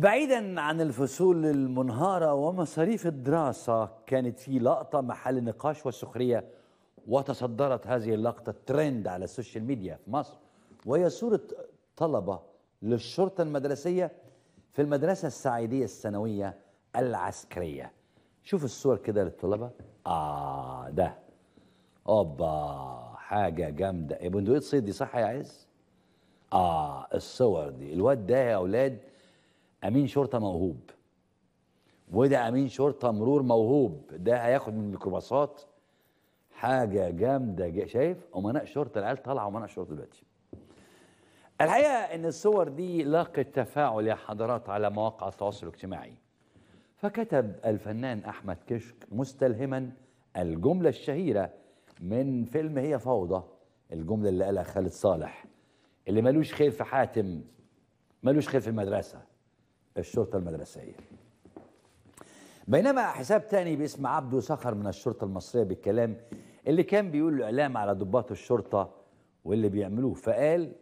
بعيدا عن الفصول المنهارة ومصاريف الدراسة كانت في لقطة محل نقاش وسخرية وتصدرت هذه اللقطة ترند على السوشيال ميديا في مصر وهي صورة طلبة للشرطة المدرسية في المدرسة السعيدية الثانوية العسكرية شوف الصور كده للطلبة آه ده أوبا حاجة جامدة يا بندقية صيد دي صح يا عز؟ آه الصور دي الواد ده يا أولاد امين شرطه موهوب وده امين شرطه مرور موهوب ده هياخد من الميكروباصات حاجه جامده شايف امناء شرطه العيال طالعه امناء شرطه دلوقتي الحقيقه ان الصور دي لاقت تفاعل يا حضرات على مواقع التواصل الاجتماعي فكتب الفنان احمد كشك مستلهما الجمله الشهيره من فيلم هي فوضى الجمله اللي قالها خالد صالح اللي ملوش خير في حاتم ملوش خير في المدرسه الشرطة المدرسية بينما حساب تاني باسم عبده سخر من الشرطة المصرية بالكلام اللي كان بيقول الإعلام على ضباط الشرطة واللي بيعملوه فقال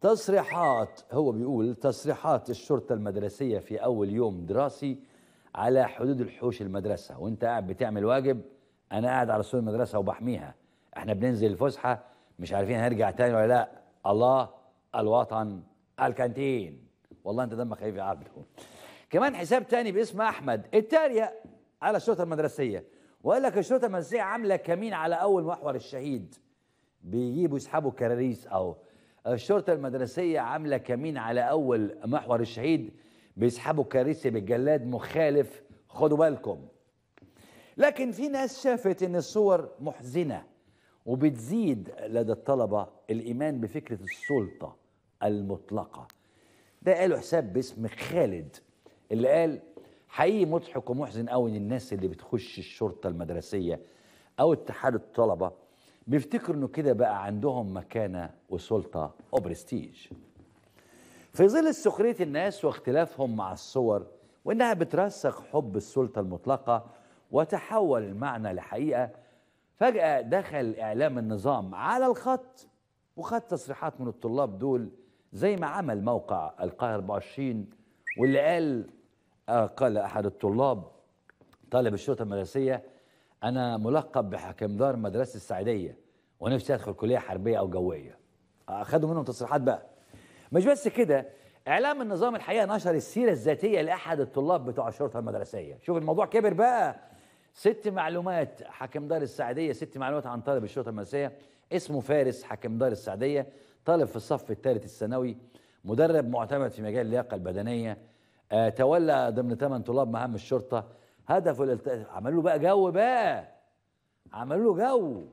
تصريحات هو بيقول تصريحات الشرطة المدرسية في أول يوم دراسي على حدود الحوش المدرسة وانت قاعد بتعمل واجب أنا قاعد على سور المدرسة وبحميها احنا بننزل الفسحة مش عارفين هنرجع تاني ولا لا الله الوطن الكانتين والله انت دمك خفيف يا عبد كمان حساب تاني باسم احمد اتريق على الشرطه المدرسيه وقال لك الشرطه المدرسيه عامله كمين على اول محور الشهيد بيجيبوا يسحبوا كراريس او الشرطه المدرسيه عامله كمين على اول محور الشهيد بيسحبوا كراريس بالجلاد مخالف خدوا بالكم لكن في ناس شافت ان الصور محزنه وبتزيد لدى الطلبه الايمان بفكره السلطه المطلقه ده قاله حساب باسم خالد اللي قال حقيقي مضحك ومحزن قوي ان الناس اللي بتخش الشرطه المدرسيه او اتحاد الطلبه بيفتكروا انه كده بقى عندهم مكانه وسلطه وبرستيج في ظل سخريه الناس واختلافهم مع الصور وانها بترسخ حب السلطه المطلقه وتحول المعنى لحقيقه فجاه دخل اعلام النظام على الخط وخد تصريحات من الطلاب دول زي ما عمل موقع القاهرة 24 واللي قال آه، قال أحد الطلاب طالب الشرطة المدرسية أنا ملقب دار مدرسة السعيدية ونفسي أدخل كلية حربية أو جوية أخدوا منهم تصريحات بقى مش بس كده إعلام النظام الحقيقة نشر السيرة الذاتية لأحد الطلاب بتوع الشرطة المدرسية شوف الموضوع كبر بقى ست معلومات دار السعيدية ست معلومات عن طالب الشرطة المدرسية اسمه فارس حكم دار السعدية طالب في الصف الثالث الثانوي مدرب معتمد في مجال اللياقة البدنية آه تولى ضمن ثمان طلاب مهام الشرطة هدفه الالت... عملوا بقى جو بقى عملوا له جو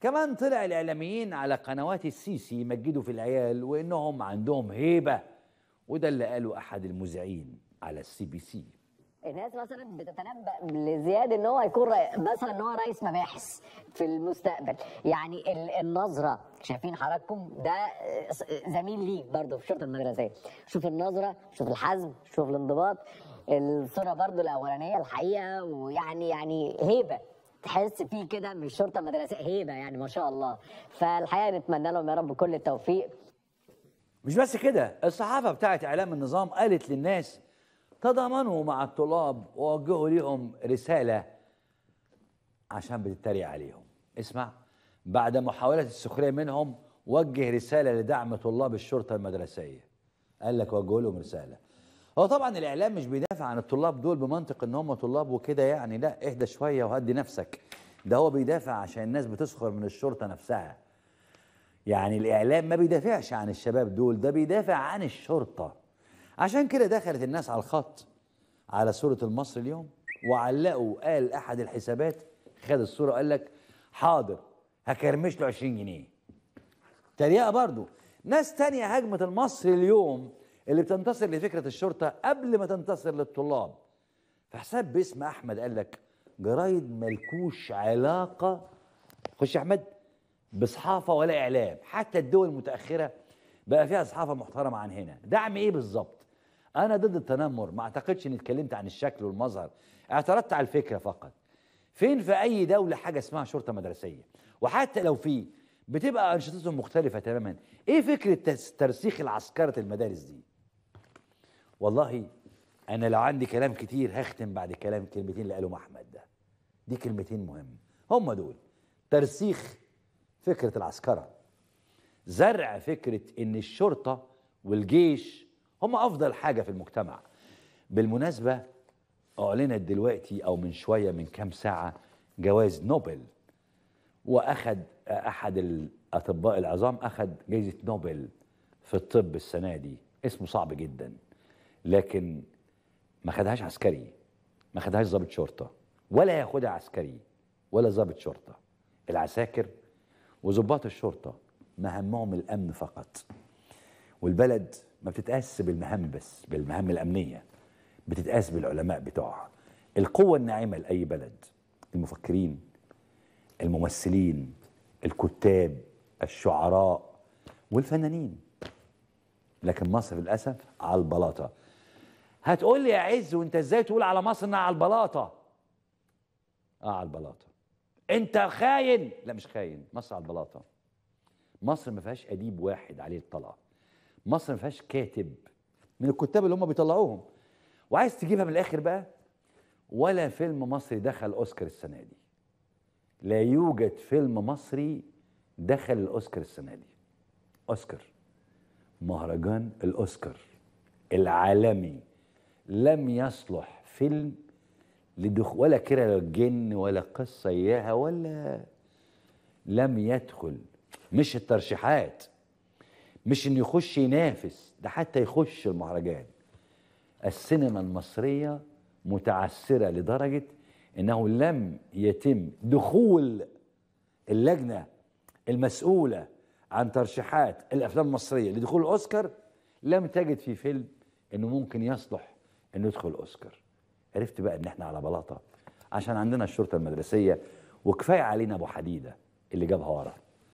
كمان طلع الاعلاميين على قنوات السيسي يمجدوا في العيال وانهم عندهم هيبه وده اللي قاله احد المذيعين على السي بي سي الناس مثلا بتتنبأ لزياد ان هو هيكون مثلا ان هو رئيس مباحث في المستقبل يعني النظره شايفين حضراتكم ده زميل لي برضه في الشرطه المدرسيه شوف النظره شوف الحزم شوف الانضباط الصوره برضه الاولانيه الحقيقه ويعني يعني هيبه تحس فيه كده من الشرطه المدرسيه هيبه يعني ما شاء الله فالحقيقه نتمنى لهم يا رب كل التوفيق مش بس كده الصحافه بتاعت اعلام النظام قالت للناس تضامنوا مع الطلاب ووجهوا لهم رسالة عشان بتتريق عليهم اسمع بعد محاولة السخرية منهم وجه رسالة لدعم طلاب الشرطة المدرسية قال لك وجهوا لهم رسالة هو طبعا الإعلام مش بيدافع عن الطلاب دول بمنطق إن هم طلاب وكده يعني لا اهدى شوية وهدي نفسك ده هو بيدافع عشان الناس بتسخر من الشرطة نفسها يعني الإعلام ما بيدافعش عن الشباب دول ده بيدافع عن الشرطة عشان كده دخلت الناس على الخط على صورة المصري اليوم وعلقوا قال أحد الحسابات خد الصورة وقال لك حاضر هكرمش له 20 جنيه تريقة برضو ناس تانية هجمت المصري اليوم اللي بتنتصر لفكرة الشرطة قبل ما تنتصر للطلاب فحساب باسم أحمد قال لك جرايد ملكوش علاقة خش يا أحمد بصحافة ولا إعلام حتى الدول المتأخرة بقى فيها صحافة محترمة عن هنا دعم إيه بالظبط انا ضد التنمر ما اعتقدش اني اتكلمت عن الشكل والمظهر اعترضت على الفكره فقط فين في اي دوله حاجه اسمها شرطه مدرسيه وحتى لو في بتبقى انشطتهم مختلفه تماما ايه فكره ترسيخ العسكره المدارس دي والله انا لو عندي كلام كتير هختم بعد كلام كلمتين اللي قالهم احمد ده دي كلمتين مهم هم دول ترسيخ فكره العسكره زرع فكره ان الشرطه والجيش هم افضل حاجه في المجتمع بالمناسبه اعلنت دلوقتي او من شويه من كام ساعه جوائز نوبل واخد احد الاطباء العظام اخد جائزه نوبل في الطب السنه دي اسمه صعب جدا لكن ما خدهاش عسكري ما خدهاش ضابط شرطه ولا ياخدها عسكري ولا ضابط شرطه العساكر وظباط الشرطه مهمهم الامن فقط والبلد ما بتتقاس بالمهام بس بالمهام الأمنية بتتقاس بالعلماء بتوعها القوة الناعمة لأي بلد المفكرين الممثلين الكتاب الشعراء والفنانين لكن مصر للأسف على البلاطة هتقول لي يا عز وانت ازاي تقول على مصر انها على البلاطة اه على البلاطة انت خاين لا مش خاين مصر على البلاطة مصر ما فيهاش أديب واحد عليه الطلقة مصر ما فيهاش كاتب من الكتاب اللي هم بيطلعوهم وعايز تجيبها من الاخر بقى ولا فيلم مصري دخل اوسكار السنه دي لا يوجد فيلم مصري دخل الاوسكار السنه دي اوسكار مهرجان الاوسكار العالمي لم يصلح فيلم لدخ ولا كره الجن ولا قصه اياها ولا لم يدخل مش الترشيحات مش انه يخش ينافس ده حتى يخش المهرجان السينما المصريه متعسره لدرجه انه لم يتم دخول اللجنه المسؤوله عن ترشيحات الافلام المصريه لدخول الاوسكار لم تجد في فيلم انه ممكن يصلح انه يدخل الاوسكار عرفت بقى ان احنا على بلاطه عشان عندنا الشرطه المدرسيه وكفايه علينا ابو حديده اللي جابها ورا